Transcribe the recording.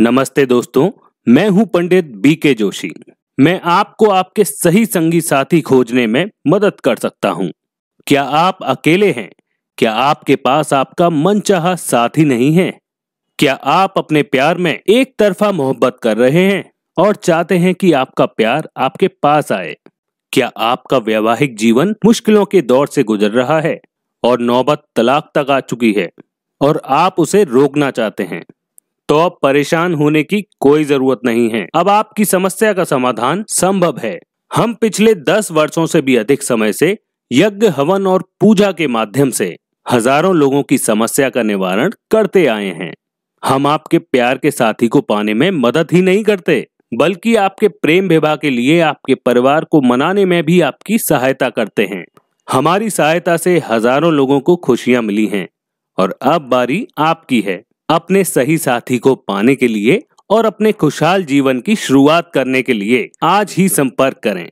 नमस्ते दोस्तों मैं हूं पंडित बी के जोशी मैं आपको आपके सही संगी साथी खोजने में मदद कर सकता हूं क्या आप अकेले हैं क्या आपके पास आपका मनचाहा साथी नहीं है क्या आप अपने प्यार में एक तरफा मोहब्बत कर रहे हैं और चाहते हैं कि आपका प्यार आपके पास आए क्या आपका वैवाहिक जीवन मुश्किलों के दौर से गुजर रहा है और नौबत तलाक तक आ चुकी है और आप उसे रोकना चाहते हैं तो अब परेशान होने की कोई जरूरत नहीं है अब आपकी समस्या का समाधान संभव है हम पिछले दस वर्षों से भी अधिक समय से यज्ञ हवन और पूजा के माध्यम से हजारों लोगों की समस्या का निवारण करते आए हैं हम आपके प्यार के साथी को पाने में मदद ही नहीं करते बल्कि आपके प्रेम विवाह के लिए आपके परिवार को मनाने में भी आपकी सहायता करते हैं हमारी सहायता से हजारों लोगों को खुशियां मिली हैं और अब बारी आपकी है अपने सही साथी को पाने के लिए और अपने खुशहाल जीवन की शुरुआत करने के लिए आज ही संपर्क करें